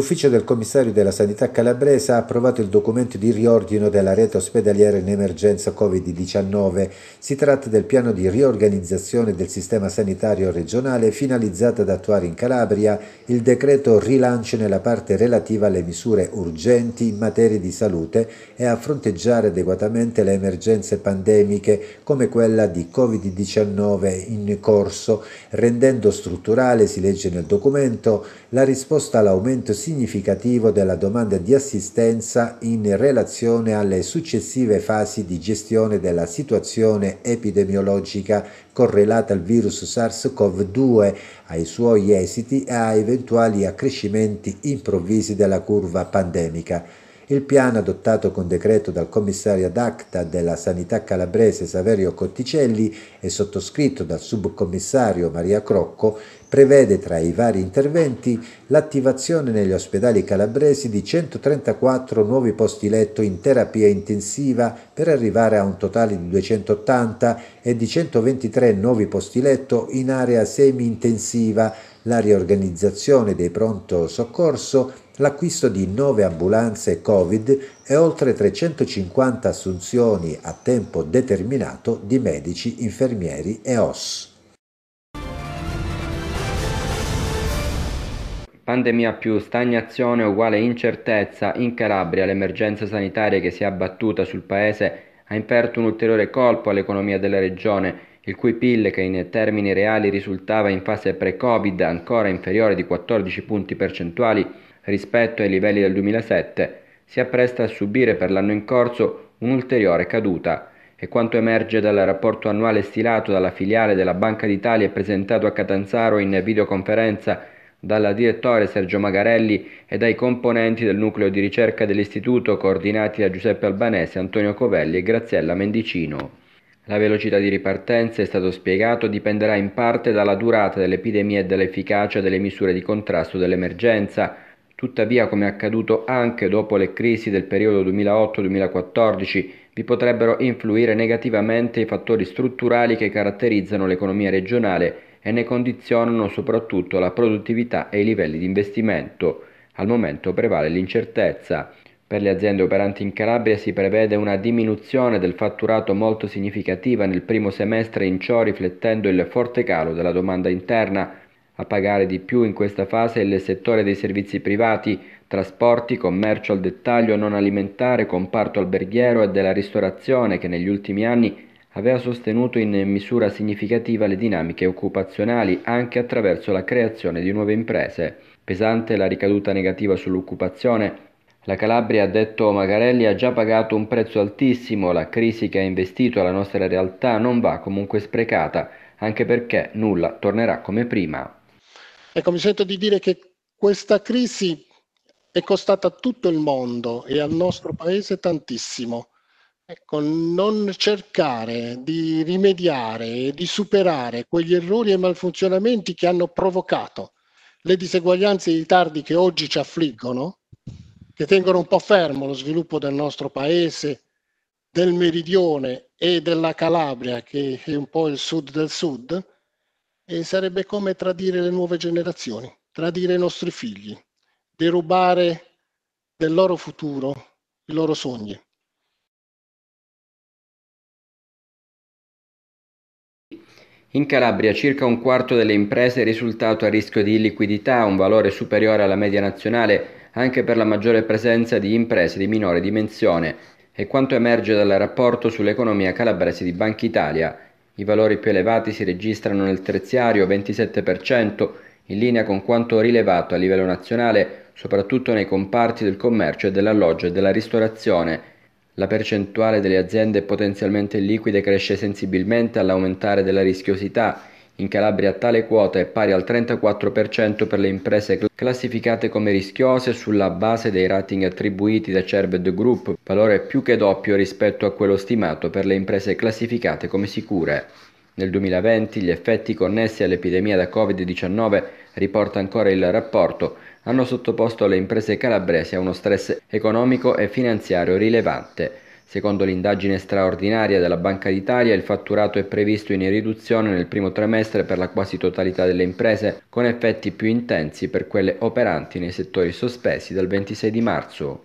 L'ufficio del commissario della sanità calabrese ha approvato il documento di riordino della rete ospedaliera in emergenza Covid-19. Si tratta del piano di riorganizzazione del sistema sanitario regionale finalizzato ad attuare in Calabria il decreto rilancio nella parte relativa alle misure urgenti in materia di salute e a fronteggiare adeguatamente le emergenze pandemiche come quella di Covid-19 in corso, rendendo strutturale, si legge nel documento, la risposta all'aumento significativo significativo della domanda di assistenza in relazione alle successive fasi di gestione della situazione epidemiologica correlata al virus SARS-CoV-2, ai suoi esiti e a eventuali accrescimenti improvvisi della curva pandemica. Il piano adottato con decreto dal commissario ad acta della sanità calabrese Saverio Cotticelli e sottoscritto dal subcommissario Maria Crocco prevede tra i vari interventi l'attivazione negli ospedali calabresi di 134 nuovi posti letto in terapia intensiva per arrivare a un totale di 280 e di 123 nuovi posti letto in area semi-intensiva, la riorganizzazione dei pronto soccorso, l'acquisto di 9 ambulanze Covid e oltre 350 assunzioni a tempo determinato di medici, infermieri e OS. Pandemia più stagnazione uguale incertezza. In Calabria l'emergenza sanitaria che si è abbattuta sul paese ha inferto un ulteriore colpo all'economia della regione, il cui PIL che in termini reali risultava in fase pre-Covid ancora inferiore di 14 punti percentuali rispetto ai livelli del 2007, si appresta a subire per l'anno in corso un'ulteriore caduta. E quanto emerge dal rapporto annuale stilato dalla filiale della Banca d'Italia e presentato a Catanzaro in videoconferenza dalla direttore Sergio Magarelli e dai componenti del nucleo di ricerca dell'istituto coordinati da Giuseppe Albanese, Antonio Covelli e Graziella Mendicino. La velocità di ripartenza, è stato spiegato, dipenderà in parte dalla durata dell'epidemia e dall'efficacia delle misure di contrasto dell'emergenza. Tuttavia, come è accaduto anche dopo le crisi del periodo 2008-2014, vi potrebbero influire negativamente i fattori strutturali che caratterizzano l'economia regionale e ne condizionano soprattutto la produttività e i livelli di investimento. Al momento prevale l'incertezza. Per le aziende operanti in Calabria si prevede una diminuzione del fatturato molto significativa nel primo semestre in ciò riflettendo il forte calo della domanda interna. A pagare di più in questa fase è il settore dei servizi privati, trasporti, commercio al dettaglio non alimentare, comparto alberghiero e della ristorazione che negli ultimi anni aveva sostenuto in misura significativa le dinamiche occupazionali anche attraverso la creazione di nuove imprese. Pesante la ricaduta negativa sull'occupazione, la Calabria, ha detto Magarelli, ha già pagato un prezzo altissimo, la crisi che ha investito la nostra realtà non va comunque sprecata, anche perché nulla tornerà come prima. Ecco, mi sento di dire che questa crisi è costata a tutto il mondo e al nostro paese tantissimo. Ecco, non cercare di rimediare e di superare quegli errori e malfunzionamenti che hanno provocato le diseguaglianze e i ritardi che oggi ci affliggono, che tengono un po' fermo lo sviluppo del nostro paese, del meridione e della Calabria, che è un po' il sud del sud, e sarebbe come tradire le nuove generazioni, tradire i nostri figli, derubare del loro futuro i loro sogni. In Calabria circa un quarto delle imprese è risultato a rischio di illiquidità, un valore superiore alla media nazionale anche per la maggiore presenza di imprese di minore dimensione e quanto emerge dal rapporto sull'economia calabrese di Banca Italia. I valori più elevati si registrano nel terziario 27%, in linea con quanto rilevato a livello nazionale, soprattutto nei comparti del commercio e dell'alloggio e della ristorazione la percentuale delle aziende potenzialmente liquide cresce sensibilmente all'aumentare della rischiosità. In Calabria tale quota è pari al 34% per le imprese classificate come rischiose sulla base dei rating attribuiti da Cerved Group, valore più che doppio rispetto a quello stimato per le imprese classificate come sicure. Nel 2020 gli effetti connessi all'epidemia da Covid-19 riporta ancora il rapporto hanno sottoposto le imprese calabresi a uno stress economico e finanziario rilevante. Secondo l'indagine straordinaria della Banca d'Italia, il fatturato è previsto in riduzione nel primo trimestre per la quasi totalità delle imprese, con effetti più intensi per quelle operanti nei settori sospesi dal 26 di marzo.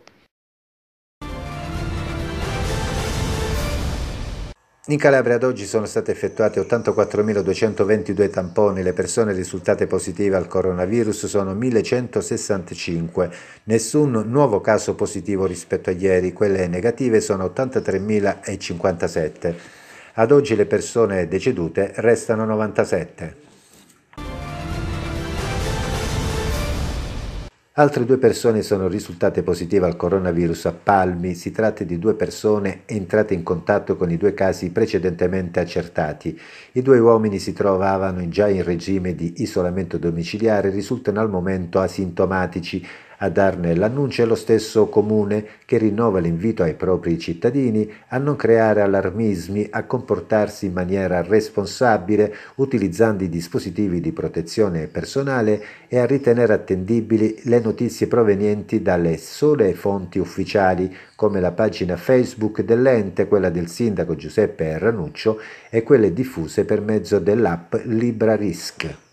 In Calabria ad oggi sono state effettuate 84.222 tamponi, le persone risultate positive al coronavirus sono 1.165, nessun nuovo caso positivo rispetto a ieri, quelle negative sono 83.057. Ad oggi le persone decedute restano 97. Altre due persone sono risultate positive al coronavirus a Palmi. Si tratta di due persone entrate in contatto con i due casi precedentemente accertati. I due uomini si trovavano già in regime di isolamento domiciliare e risultano al momento asintomatici a darne l'annuncio è lo stesso comune che rinnova l'invito ai propri cittadini a non creare allarmismi, a comportarsi in maniera responsabile utilizzando i dispositivi di protezione personale e a ritenere attendibili le notizie provenienti dalle sole fonti ufficiali come la pagina Facebook dell'ente, quella del sindaco Giuseppe Ranuccio e quelle diffuse per mezzo dell'app LibraRisk.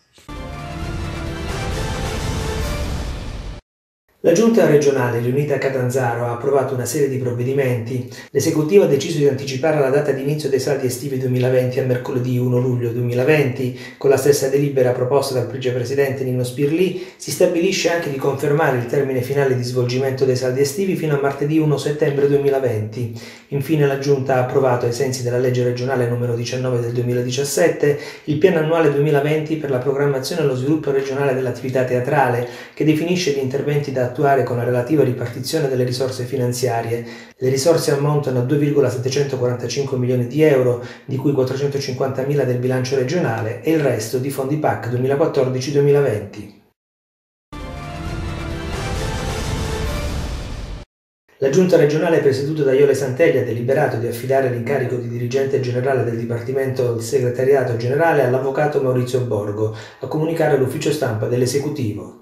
La giunta regionale riunita a Catanzaro ha approvato una serie di provvedimenti. L'esecutivo ha deciso di anticipare la data di inizio dei saldi estivi 2020 a mercoledì 1 luglio 2020. Con la stessa delibera proposta dal vicepresidente Nino Spirli si stabilisce anche di confermare il termine finale di svolgimento dei saldi estivi fino a martedì 1 settembre 2020. Infine la giunta ha approvato ai sensi della legge regionale numero 19 del 2017 il piano annuale 2020 per la programmazione e lo sviluppo regionale dell'attività teatrale che definisce gli interventi da attuare con la relativa ripartizione delle risorse finanziarie, le risorse ammontano a 2,745 milioni di euro, di cui 450 mila del bilancio regionale e il resto di fondi PAC 2014-2020. La giunta regionale presieduta da Iole Santelli ha deliberato di affidare l'incarico di dirigente generale del Dipartimento del Segretariato Generale all'avvocato Maurizio Borgo, a comunicare all'ufficio stampa dell'esecutivo.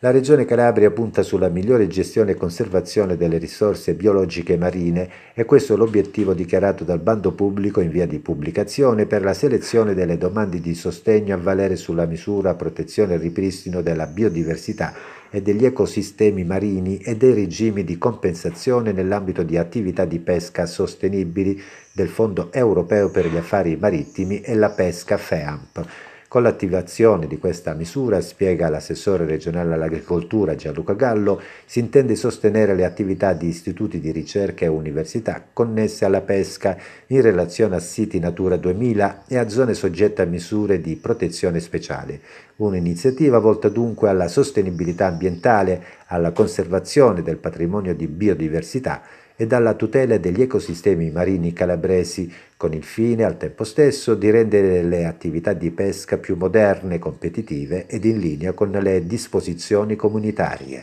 La Regione Calabria punta sulla migliore gestione e conservazione delle risorse biologiche marine e questo è l'obiettivo dichiarato dal bando pubblico in via di pubblicazione per la selezione delle domande di sostegno a valere sulla misura protezione e ripristino della biodiversità e degli ecosistemi marini e dei regimi di compensazione nell'ambito di attività di pesca sostenibili del Fondo europeo per gli affari marittimi e la pesca FEAMP con l'attivazione di questa misura, spiega l'assessore regionale all'agricoltura Gianluca Gallo, si intende sostenere le attività di istituti di ricerca e università connesse alla pesca in relazione a siti Natura 2000 e a zone soggette a misure di protezione speciale. Un'iniziativa volta dunque alla sostenibilità ambientale, alla conservazione del patrimonio di biodiversità e dalla tutela degli ecosistemi marini calabresi, con il fine al tempo stesso di rendere le attività di pesca più moderne, competitive ed in linea con le disposizioni comunitarie.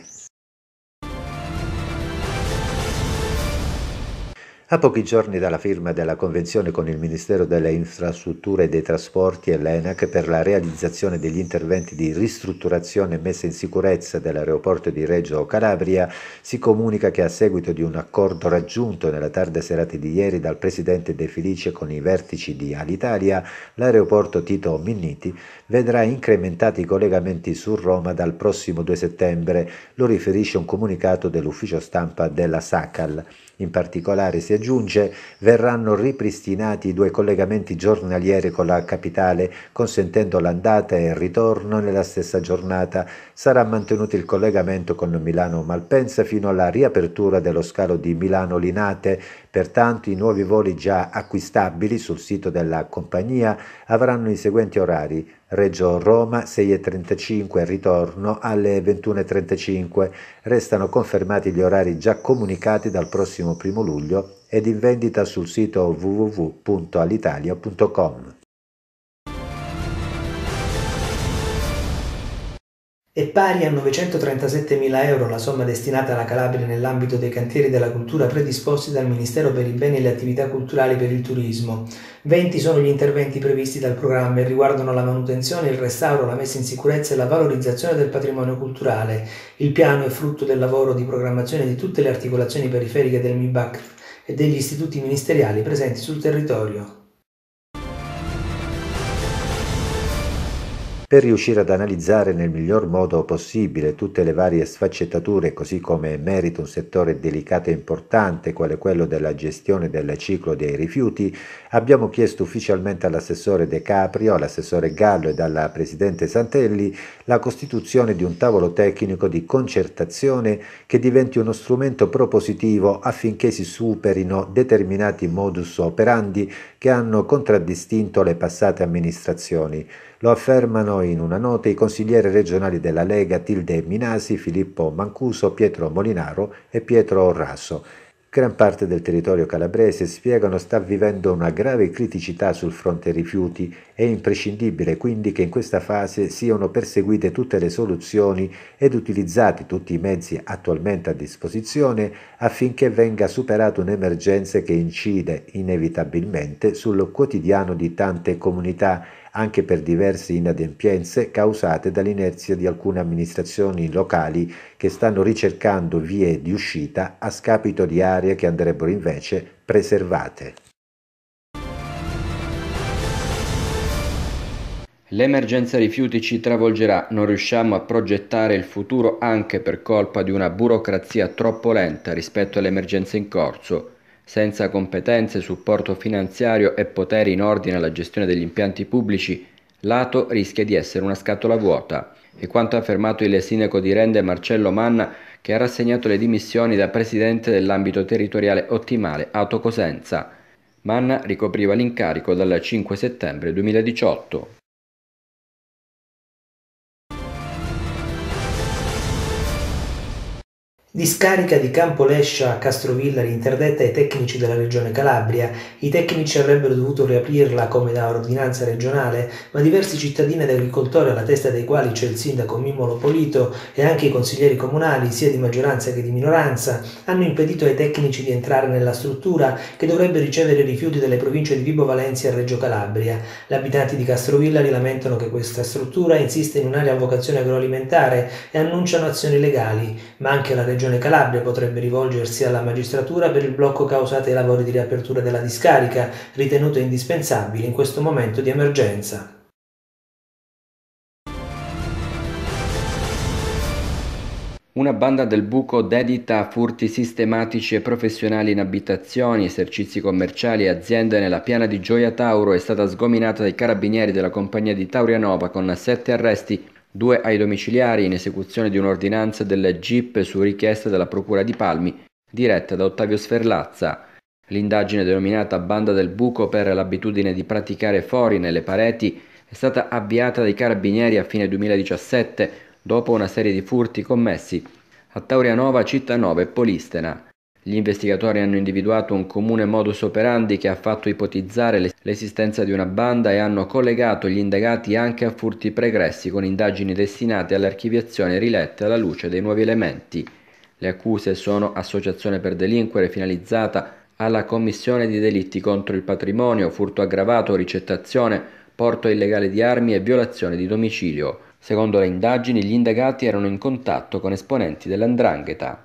A pochi giorni dalla firma della convenzione con il Ministero delle Infrastrutture e dei Trasporti e l'ENAC per la realizzazione degli interventi di ristrutturazione e messa in sicurezza dell'aeroporto di Reggio Calabria, si comunica che a seguito di un accordo raggiunto nella tarda serata di ieri dal presidente De Felice con i vertici di Alitalia, l'aeroporto Tito Minniti vedrà incrementati i collegamenti su Roma dal prossimo 2 settembre, lo riferisce un comunicato dell'ufficio stampa della SACAL. In particolare si aggiunge verranno ripristinati i due collegamenti giornalieri con la capitale, consentendo l'andata e il ritorno nella stessa giornata. Sarà mantenuto il collegamento con Milano Malpensa fino alla riapertura dello scalo di Milano Linate Pertanto i nuovi voli già acquistabili sul sito della compagnia avranno i seguenti orari Reggio Roma 6.35 ritorno alle 21.35. Restano confermati gli orari già comunicati dal prossimo 1 luglio ed in vendita sul sito www.alitalia.com. È pari a 937.000 euro la somma destinata alla Calabria nell'ambito dei cantieri della cultura predisposti dal Ministero per i beni e le attività culturali per il turismo. 20 sono gli interventi previsti dal programma e riguardano la manutenzione, il restauro, la messa in sicurezza e la valorizzazione del patrimonio culturale. Il piano è frutto del lavoro di programmazione di tutte le articolazioni periferiche del MIBAC e degli istituti ministeriali presenti sul territorio. Per riuscire ad analizzare nel miglior modo possibile tutte le varie sfaccettature, così come merita un settore delicato e importante, quale quello della gestione del ciclo dei rifiuti, abbiamo chiesto ufficialmente all'assessore De Caprio, all'assessore Gallo e alla presidente Santelli la costituzione di un tavolo tecnico di concertazione che diventi uno strumento propositivo affinché si superino determinati modus operandi che hanno contraddistinto le passate amministrazioni. Lo affermano in una nota i consiglieri regionali della Lega Tilde Minasi, Filippo Mancuso, Pietro Molinaro e Pietro Rasso. Gran parte del territorio calabrese, spiegano, sta vivendo una grave criticità sul fronte rifiuti. È imprescindibile quindi che in questa fase siano perseguite tutte le soluzioni ed utilizzati tutti i mezzi attualmente a disposizione affinché venga superata un'emergenza che incide inevitabilmente sul quotidiano di tante comunità anche per diverse inadempienze causate dall'inerzia di alcune amministrazioni locali che stanno ricercando vie di uscita a scapito di aree che andrebbero invece preservate. L'emergenza rifiuti ci travolgerà, non riusciamo a progettare il futuro anche per colpa di una burocrazia troppo lenta rispetto alle emergenze in corso senza competenze, supporto finanziario e poteri in ordine alla gestione degli impianti pubblici, l'Ato rischia di essere una scatola vuota. E quanto ha affermato il sindaco di Rende Marcello Manna, che ha rassegnato le dimissioni da presidente dell'ambito territoriale ottimale Ato Cosenza. Manna ricopriva l'incarico dal 5 settembre 2018. Discarica di Campolescia a Castrovillari interdetta ai tecnici della Regione Calabria. I tecnici avrebbero dovuto riaprirla come da ordinanza regionale, ma diversi cittadini ed agricoltori, alla testa dei quali c'è il sindaco Mimolo Polito e anche i consiglieri comunali, sia di maggioranza che di minoranza, hanno impedito ai tecnici di entrare nella struttura che dovrebbe ricevere rifiuti dalle province di Vibo Valencia e Reggio Calabria. Gli abitanti di Castrovillari lamentano che questa struttura insiste in un'area a vocazione agroalimentare e annunciano azioni legali, ma anche la Regione Regione Calabria potrebbe rivolgersi alla magistratura per il blocco causato ai lavori di riapertura della discarica, ritenuto indispensabile in questo momento di emergenza. Una banda del buco dedita a furti sistematici e professionali in abitazioni, esercizi commerciali e aziende nella piana di Gioia Tauro è stata sgominata dai carabinieri della compagnia di Taurianova con sette arresti due ai domiciliari in esecuzione di un'ordinanza della GIP su richiesta della Procura di Palmi, diretta da Ottavio Sferlazza. L'indagine denominata Banda del Buco per l'abitudine di praticare fori nelle pareti è stata avviata dai carabinieri a fine 2017 dopo una serie di furti commessi a Taurianova, Cittanova e Polistena. Gli investigatori hanno individuato un comune modus operandi che ha fatto ipotizzare l'esistenza di una banda e hanno collegato gli indagati anche a furti pregressi con indagini destinate all'archiviazione rilette alla luce dei nuovi elementi. Le accuse sono associazione per delinquere finalizzata alla commissione di delitti contro il patrimonio, furto aggravato, ricettazione, porto illegale di armi e violazione di domicilio. Secondo le indagini, gli indagati erano in contatto con esponenti dell'andrangheta.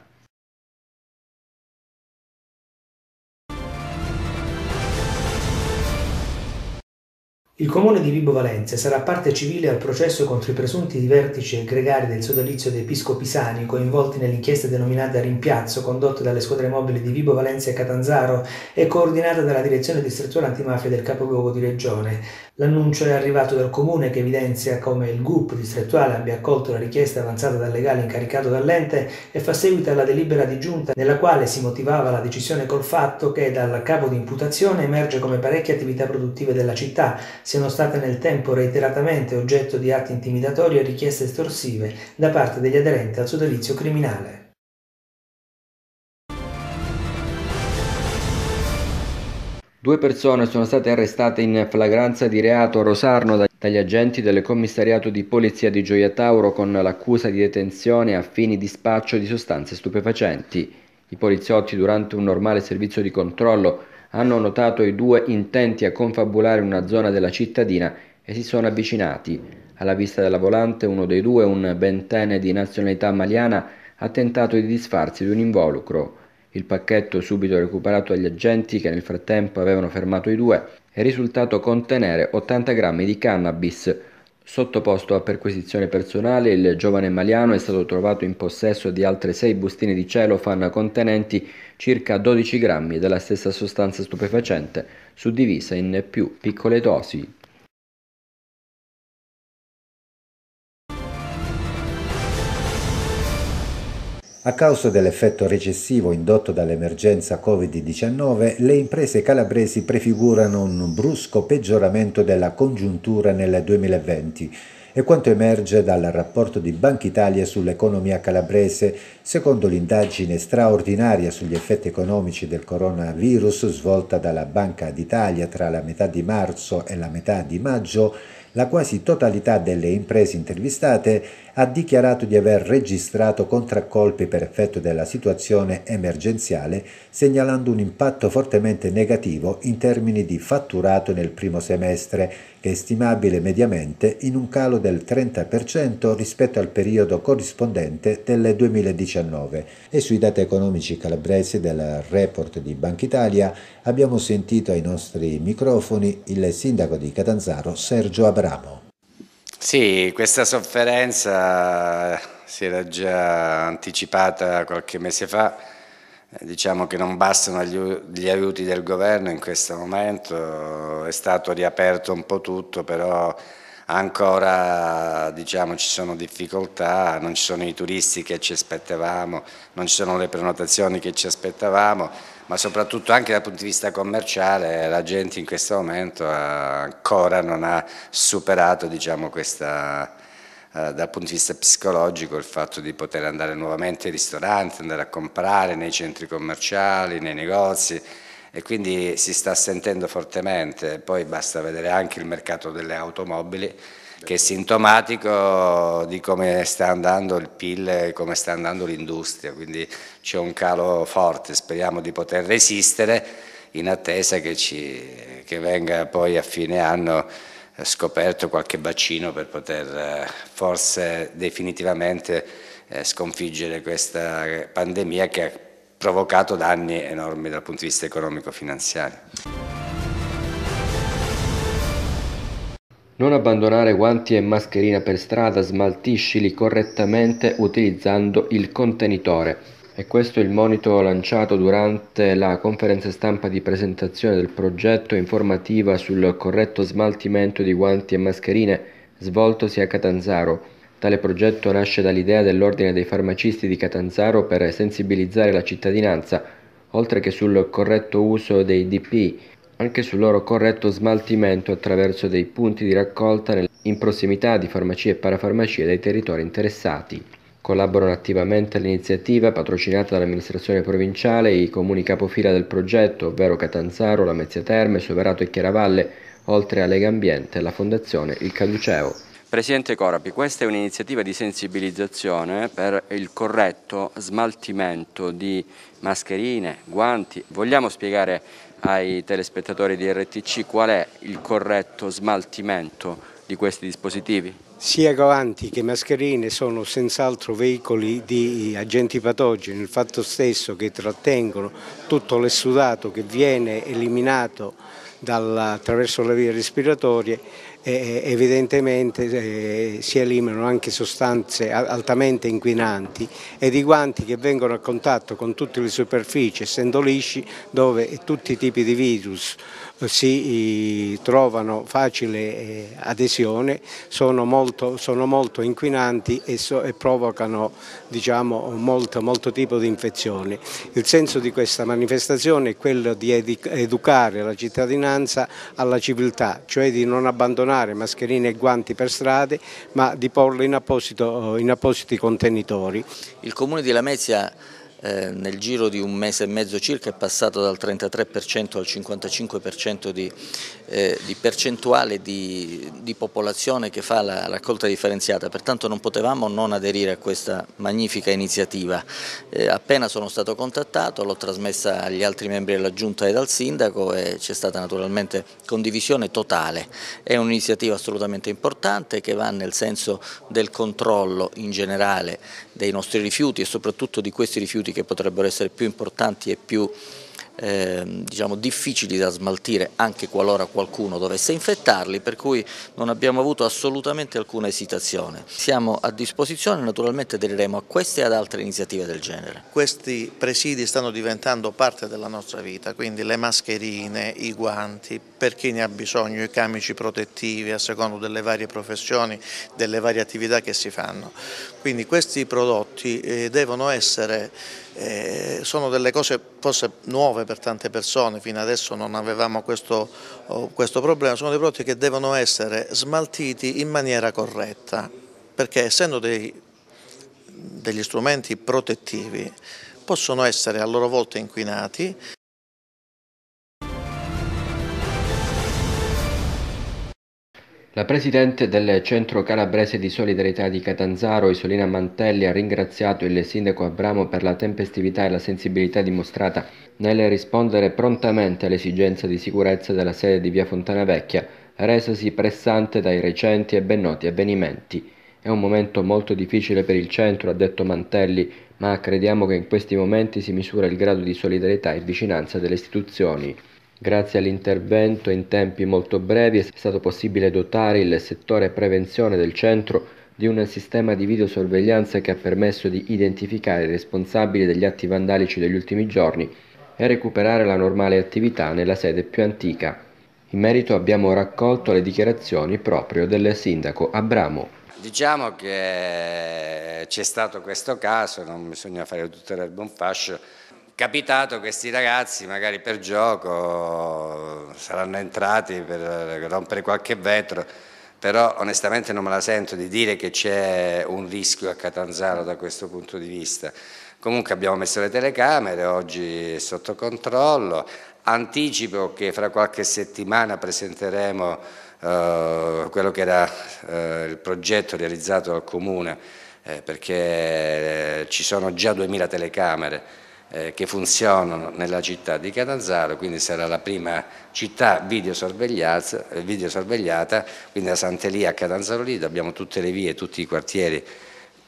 Il comune di Vibo Valenze sarà parte civile al processo contro i presunti vertici e gregari del sodalizio dei piscopisani coinvolti nell'inchiesta denominata Rimpiazzo condotta dalle squadre mobili di Vibo Valenze e Catanzaro e coordinata dalla direzione distrettuale antimafia del capoluogo di regione. L'annuncio è arrivato dal comune che evidenzia come il GUP distrettuale abbia accolto la richiesta avanzata dal legale incaricato dall'ente e fa seguito alla delibera di giunta nella quale si motivava la decisione col fatto che dal capo di imputazione emerge come parecchie attività produttive della città siano state nel tempo reiteratamente oggetto di atti intimidatori e richieste estorsive da parte degli aderenti al sodalizio criminale. Due persone sono state arrestate in flagranza di reato a Rosarno dagli agenti del commissariato di polizia di Gioia Tauro con l'accusa di detenzione a fini di spaccio di sostanze stupefacenti. I poliziotti durante un normale servizio di controllo hanno notato i due intenti a confabulare una zona della cittadina e si sono avvicinati. Alla vista della volante uno dei due, un ventenne di nazionalità maliana, ha tentato di disfarsi di un involucro. Il pacchetto subito recuperato dagli agenti che nel frattempo avevano fermato i due è risultato contenere 80 grammi di cannabis, Sottoposto a perquisizione personale, il giovane maliano è stato trovato in possesso di altre sei bustine di celofan contenenti circa 12 grammi della stessa sostanza stupefacente, suddivisa in più piccole dosi A causa dell'effetto recessivo indotto dall'emergenza Covid-19, le imprese calabresi prefigurano un brusco peggioramento della congiuntura nel 2020 e quanto emerge dal rapporto di Banca Italia sull'economia calabrese, secondo l'indagine straordinaria sugli effetti economici del coronavirus svolta dalla Banca d'Italia tra la metà di marzo e la metà di maggio, la quasi totalità delle imprese intervistate ha dichiarato di aver registrato contraccolpi per effetto della situazione emergenziale, segnalando un impatto fortemente negativo in termini di fatturato nel primo semestre, che è stimabile mediamente in un calo del 30% rispetto al periodo corrispondente del 2019. E sui dati economici calabresi del report di Banca Italia abbiamo sentito ai nostri microfoni il sindaco di Catanzaro Sergio Abramo. Sì, questa sofferenza eh, si era già anticipata qualche mese fa, eh, diciamo che non bastano gli aiuti del governo in questo momento, è stato riaperto un po' tutto, però ancora diciamo, ci sono difficoltà, non ci sono i turisti che ci aspettavamo, non ci sono le prenotazioni che ci aspettavamo, ma soprattutto anche dal punto di vista commerciale la gente in questo momento ancora non ha superato diciamo, questa, eh, dal punto di vista psicologico il fatto di poter andare nuovamente ai ristoranti, andare a comprare nei centri commerciali, nei negozi, e quindi si sta sentendo fortemente, poi basta vedere anche il mercato delle automobili che è sintomatico di come sta andando il PIL e come sta andando l'industria, quindi c'è un calo forte, speriamo di poter resistere in attesa che, ci, che venga poi a fine anno scoperto qualche vaccino per poter eh, forse definitivamente eh, sconfiggere questa pandemia che ha provocato danni enormi dal punto di vista economico-finanziario. Non abbandonare guanti e mascherina per strada, smaltiscili correttamente utilizzando il contenitore. E questo è il monito lanciato durante la conferenza stampa di presentazione del progetto informativa sul corretto smaltimento di guanti e mascherine svoltosi a Catanzaro. Tale progetto nasce dall'idea dell'Ordine dei Farmacisti di Catanzaro per sensibilizzare la cittadinanza, oltre che sul corretto uso dei DP, anche sul loro corretto smaltimento attraverso dei punti di raccolta in prossimità di farmacie e parafarmacie dei territori interessati. Collaborano attivamente all'iniziativa patrocinata dall'amministrazione provinciale i comuni capofila del progetto, ovvero Catanzaro, Lamezia Terme, Soverato e Chiaravalle, oltre a Lega Ambiente e la Fondazione Il Caduceo. Presidente Corapi, questa è un'iniziativa di sensibilizzazione per il corretto smaltimento di mascherine, guanti. Vogliamo spiegare ai telespettatori di RTC qual è il corretto smaltimento di questi dispositivi? Sia guanti che mascherine sono senz'altro veicoli di agenti patogeni, il fatto stesso che trattengono tutto l'essudato che viene eliminato dal, attraverso le vie respiratorie eh, evidentemente eh, si eliminano anche sostanze altamente inquinanti ed i guanti che vengono a contatto con tutte le superfici, essendo lisci, dove tutti i tipi di virus eh, si trovano facile eh, adesione, sono molto, sono molto inquinanti e, so, e provocano diciamo, molto, molto, tipo di infezioni. Il senso di questa manifestazione è quello di educare la cittadinanza alla civiltà, cioè di non abbandonare confezionare mascherine e guanti per strade ma di porle in, apposito, eh, in appositi contenitori. Il Comune di Lamezia eh, nel giro di un mese e mezzo circa è passato dal 33% al 55% di, eh, di, percentuale di, di, popolazione che fa la raccolta differenziata, pertanto non potevamo non aderire a questa magnifica iniziativa. Eh, appena sono stato contattato l'ho trasmessa agli altri membri della Giunta e dal Sindaco e c'è stata naturalmente condivisione totale. È un'iniziativa assolutamente importante che va nel senso del controllo in generale dei nostri rifiuti e soprattutto di questi rifiuti che potrebbero essere più importanti e più eh, diciamo, difficili da smaltire anche qualora qualcuno dovesse infettarli, per cui non abbiamo avuto assolutamente alcuna esitazione. Siamo a disposizione, naturalmente aderiremo a queste e ad altre iniziative del genere. Questi presidi stanno diventando parte della nostra vita, quindi le mascherine, i guanti, per chi ne ha bisogno, i camici protettivi a secondo delle varie professioni, delle varie attività che si fanno. Quindi questi prodotti eh, devono essere eh, sono delle cose forse nuove per tante persone, fino adesso non avevamo questo, oh, questo problema, sono dei prodotti che devono essere smaltiti in maniera corretta, perché essendo dei, degli strumenti protettivi possono essere a loro volta inquinati. La presidente del Centro Calabrese di Solidarietà di Catanzaro, Isolina Mantelli, ha ringraziato il sindaco Abramo per la tempestività e la sensibilità dimostrata nel rispondere prontamente all'esigenza di sicurezza della sede di via Fontana Vecchia, resasi pressante dai recenti e ben noti avvenimenti. È un momento molto difficile per il centro, ha detto Mantelli, ma crediamo che in questi momenti si misura il grado di solidarietà e vicinanza delle istituzioni. Grazie all'intervento in tempi molto brevi è stato possibile dotare il settore prevenzione del centro di un sistema di videosorveglianza che ha permesso di identificare i responsabili degli atti vandalici degli ultimi giorni e recuperare la normale attività nella sede più antica. In merito abbiamo raccolto le dichiarazioni proprio del sindaco Abramo. Diciamo che c'è stato questo caso, non bisogna fare tutto il buon fascio, capitato questi ragazzi magari per gioco saranno entrati per rompere qualche vetro, però onestamente non me la sento di dire che c'è un rischio a Catanzaro da questo punto di vista. Comunque abbiamo messo le telecamere, oggi sotto controllo, anticipo che fra qualche settimana presenteremo eh, quello che era eh, il progetto realizzato dal Comune, eh, perché eh, ci sono già 2000 telecamere, eh, che funzionano nella città di Catanzaro, quindi sarà la prima città videosorvegliata, eh, videosorvegliata quindi da Santelia a Catanzaro Lido abbiamo tutte le vie, tutti i quartieri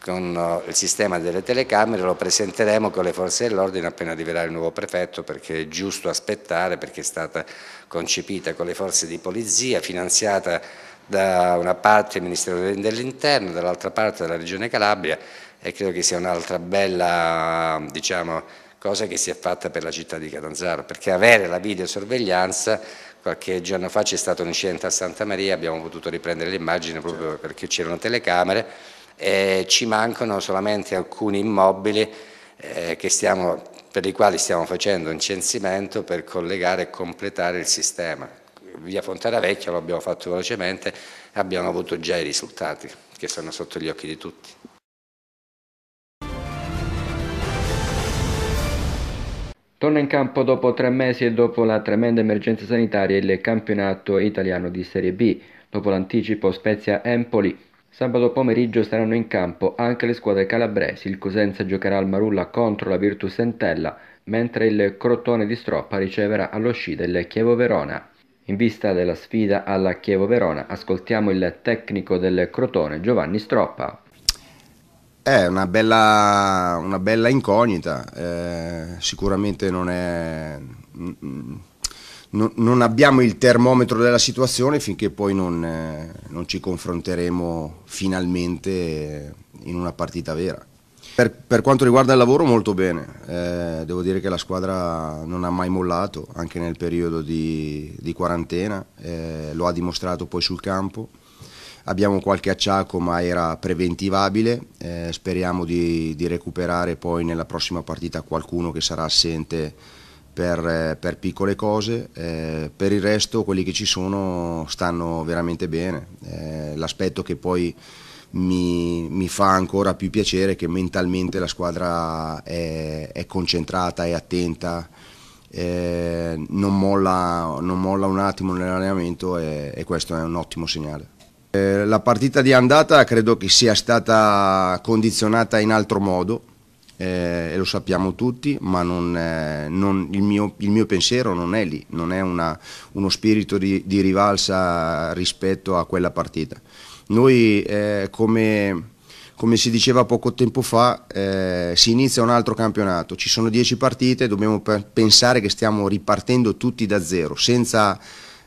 con eh, il sistema delle telecamere, lo presenteremo con le forze dell'ordine appena arriverà il nuovo prefetto perché è giusto aspettare, perché è stata concepita con le forze di polizia, finanziata da una parte il Ministero dell'Interno, dall'altra parte dalla Regione Calabria e credo che sia un'altra bella diciamo, cosa che si è fatta per la città di Catanzaro, perché avere la videosorveglianza, qualche giorno fa c'è stato un incidente a Santa Maria, abbiamo potuto riprendere l'immagine proprio certo. perché c'erano telecamere, e ci mancano solamente alcuni immobili eh, stiamo, per i quali stiamo facendo un censimento per collegare e completare il sistema. Via Fontana Vecchia l'abbiamo fatto velocemente e abbiamo avuto già i risultati che sono sotto gli occhi di tutti. Torna in campo dopo tre mesi e dopo la tremenda emergenza sanitaria il campionato italiano di Serie B. Dopo l'anticipo Spezia-Empoli, sabato pomeriggio saranno in campo anche le squadre calabresi. Il Cosenza giocherà al Marulla contro la Virtus Entella, mentre il Crotone di Stroppa riceverà all'uscita il Chievo Verona. In vista della sfida alla Chievo Verona, ascoltiamo il tecnico del Crotone Giovanni Stroppa. È una bella, una bella incognita, eh, sicuramente non è... Non, abbiamo il termometro della situazione finché poi non, eh, non ci confronteremo finalmente in una partita vera. Per, per, quanto riguarda il lavoro molto bene, eh, devo dire che la squadra non ha mai mollato anche nel periodo di, di quarantena, eh, lo ha dimostrato poi sul campo abbiamo qualche acciacco ma era preventivabile, eh, speriamo di, di, recuperare poi nella prossima partita qualcuno che sarà assente per, eh, per piccole cose, eh, per il resto quelli che ci sono stanno veramente bene, eh, l'aspetto che poi mi, mi, fa ancora più piacere è che mentalmente la squadra è, è concentrata, è attenta, eh, non, molla, non, molla, un attimo nell'allenamento e, e questo è un ottimo segnale. Eh, la partita di andata credo che sia stata condizionata in altro modo, eh, e lo sappiamo tutti, ma non, eh, non, il, mio, il, mio, pensiero non è lì, non è una, uno spirito di, di, rivalsa rispetto a quella partita. Noi eh, come come si diceva poco tempo fa, eh, si inizia un altro campionato, ci sono dieci partite, dobbiamo pensare che stiamo ripartendo tutti da zero, senza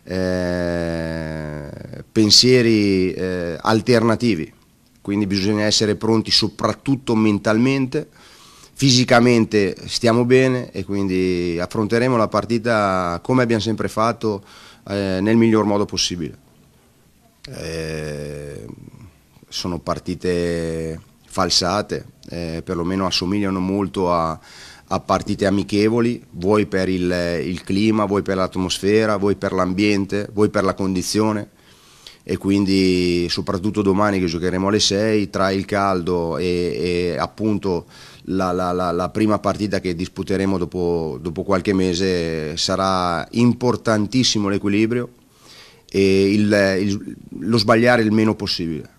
eh, pensieri eh, alternativi, quindi bisogna essere pronti soprattutto mentalmente, fisicamente stiamo bene e quindi affronteremo la partita come abbiamo sempre fatto eh, nel miglior modo possibile. Eh, sono partite falsate, eh, perlomeno assomigliano molto a, a partite amichevoli, vuoi per il, il clima, vuoi per l'atmosfera, vuoi per l'ambiente, vuoi per la condizione e quindi soprattutto domani che giocheremo alle 6 tra il caldo e, e appunto la, la, la, la, prima partita che disputeremo dopo, dopo qualche mese sarà importantissimo l'equilibrio e il, il, lo sbagliare il meno possibile.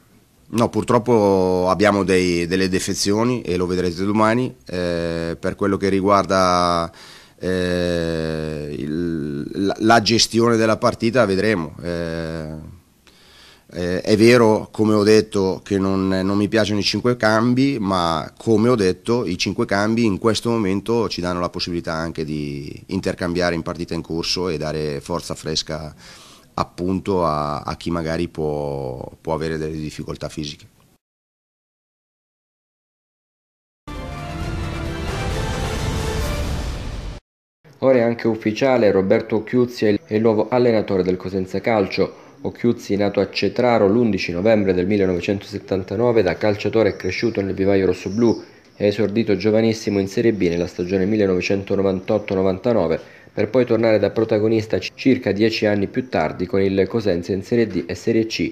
No, purtroppo abbiamo dei, delle defezioni e lo vedrete domani. Eh, per quello che riguarda eh, il, la, la, gestione della partita, vedremo. Eh, eh, è vero, come ho detto, che non, non, mi piacciono i cinque cambi, ma come ho detto, i cinque cambi in questo momento ci danno la possibilità anche di intercambiare in partita in corso e dare forza fresca a appunto a, a chi magari può, può avere delle difficoltà fisiche. Ora è anche ufficiale Roberto Occhiuzzi è il nuovo allenatore del Cosenza Calcio. Occhiuzzi, nato a Cetraro l'11 novembre del 1979, da calciatore è cresciuto nel vivaio rossoblù è esordito giovanissimo in Serie B nella stagione 1998-99 per poi tornare da protagonista circa dieci anni più tardi con il Cosenza in Serie D e Serie C.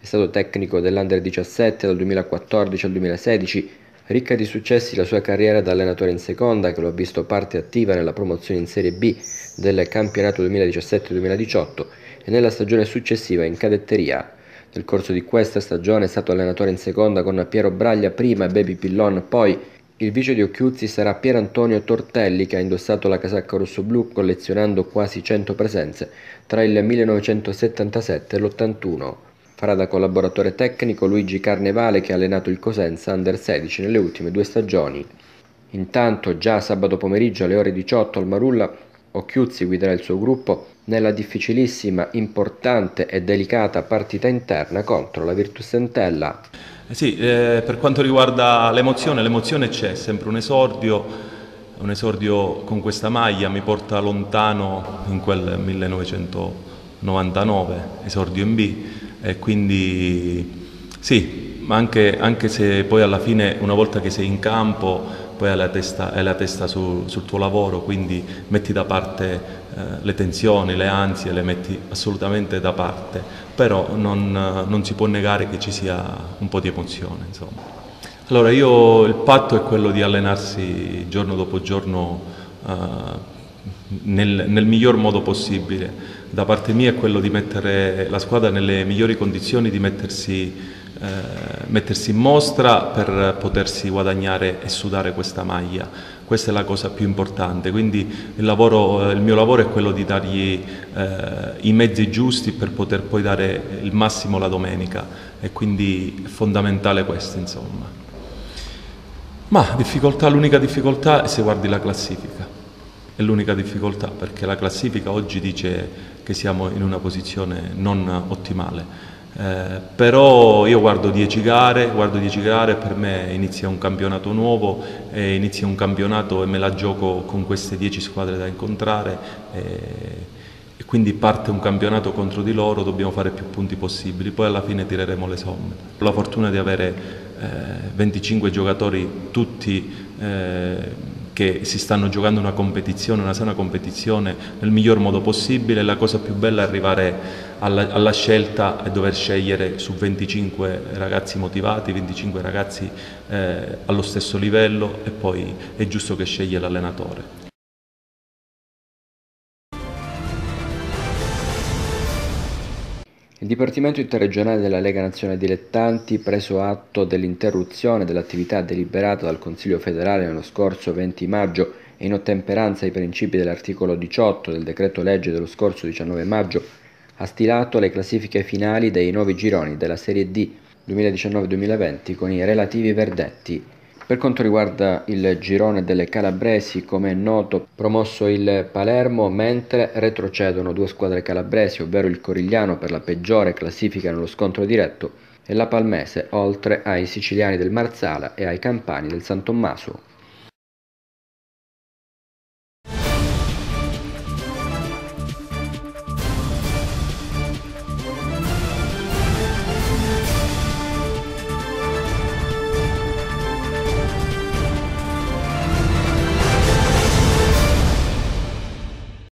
È stato tecnico dell'Under 17 dal 2014 al 2016, ricca di successi la sua carriera da allenatore in seconda che lo ha visto parte attiva nella promozione in Serie B del campionato 2017-2018 e nella stagione successiva in cadetteria. Nel corso di questa stagione è stato allenatore in seconda con Piero Braglia prima e Baby Pillon poi, il vice di Occhiuzzi sarà Pier Antonio Tortelli che ha indossato la casacca rossoblu collezionando quasi 100 presenze tra il 1977 e l'81. Farà da collaboratore tecnico Luigi Carnevale che ha allenato il Cosenza Under 16 nelle ultime due stagioni. Intanto già sabato pomeriggio alle ore 18 al Marulla Occhiuzzi guiderà il suo gruppo nella difficilissima, importante e delicata partita interna contro la Virtus Entella. Eh sì, eh, per quanto riguarda l'emozione, l'emozione c'è, sempre un esordio, un esordio con questa maglia mi porta lontano in quel 1999, esordio in B, e quindi sì, ma anche, anche se poi alla fine una volta che sei in campo poi hai la testa, hai la testa su, sul tuo lavoro, quindi metti da parte eh, le tensioni, le ansie le metti assolutamente da parte, però non, eh, non si può negare che ci sia un po' di emozione. Insomma. Allora io il patto è quello di allenarsi giorno dopo giorno eh, nel, nel, miglior modo possibile. Da parte mia è quello di mettere la squadra nelle migliori condizioni di mettersi, eh, mettersi in mostra per potersi guadagnare e sudare questa maglia questa è la cosa più importante, quindi il, lavoro, eh, il mio lavoro è quello di dargli eh, i mezzi giusti per poter poi dare il massimo la domenica e quindi è fondamentale questo insomma. Ma difficoltà, l'unica difficoltà è se guardi la classifica, è l'unica difficoltà perché la classifica oggi dice che siamo in una posizione non ottimale eh, però io guardo 10 gare, guardo 10 gare, per me inizia un campionato nuovo, e inizia un campionato e me la gioco con queste 10 squadre da incontrare eh, e quindi parte un campionato contro di loro, dobbiamo fare più punti possibili, poi alla fine tireremo le somme. Ho la fortuna di avere 25 eh, giocatori tutti eh, che si stanno giocando una competizione, una sana competizione nel miglior modo possibile, la cosa più bella è arrivare alla, alla, scelta e dover scegliere su 25 ragazzi motivati, 25 ragazzi eh, allo stesso livello e poi è giusto che sceglie l'allenatore. Il Dipartimento interregionale della Lega Nazionale Dilettanti, preso atto dell'interruzione dell'attività deliberata dal Consiglio federale nello scorso 20 maggio e in ottemperanza ai principi dell'articolo 18 del decreto legge dello scorso 19 maggio ha stilato le classifiche finali dei nuovi gironi della Serie D 2019-2020 con i relativi verdetti. Per quanto riguarda il girone delle calabresi, come è noto, promosso il Palermo, mentre retrocedono due squadre calabresi, ovvero il Corigliano per la peggiore classifica nello scontro diretto e la Palmese, oltre ai siciliani del Marzala e ai campani del San Tommaso.